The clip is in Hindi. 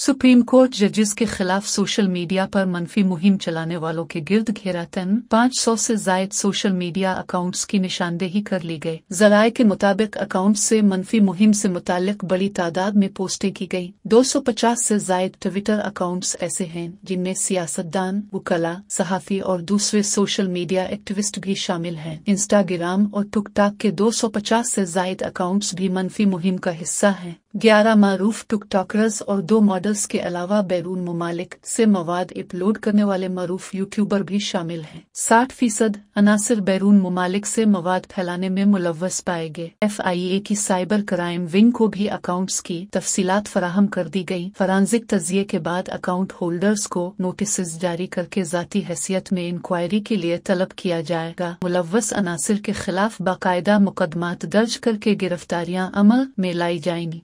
सुप्रीम कोर्ट जजेस के खिलाफ सोशल मीडिया पर मनफी मुहिम चलाने वालों के गिर्द घेरा तन पाँच सौ ऐसी जायद सोशल मीडिया अकाउंट्स की निशानदेही कर ली गई जराये के मुताबिक अकाउंट से मनफी मुहिम से मुतालिक बड़ी तादाद में पोस्टें की गई 250 ऐसी जायद ट्विटर अकाउंट्स ऐसे हैं जिनमें सियासतदान वकला सहाफ़ी और दूसरे सोशल मीडिया एक्टिविस्ट भी शामिल हैं इंस्टाग्राम और टुकटाक के दो सौ पचास ऐसी जायद अकाउंट्स भी मनफी मुहिम का हिस्सा हैं ग्यारह मारूफ टुकटॉकर्स और दो मॉडल्स के अलावा बैरून ममालिक से मवाद अपलोड करने वाले मरूफ यूट्यूबर भी शामिल हैं साठ फीसद अनासर बैरून ममालिक से मवाद फैलाने में मुलवस पाए गए एफ आई ए की साइबर क्राइम विंग को भी अकाउंट्स की तफसीलात फराहम कर दी गई फरानजिक तजिये के बाद अकाउंट होल्डर्स को नोटिस जारी करके जाती हैसियत में इंक्वायरी के लिए तलब किया जाएगा मुलवस अनासर के खिलाफ बाकायदा मुकदमा दर्ज करके गिरफ्तारियाँ अमल में लाई जाएंगी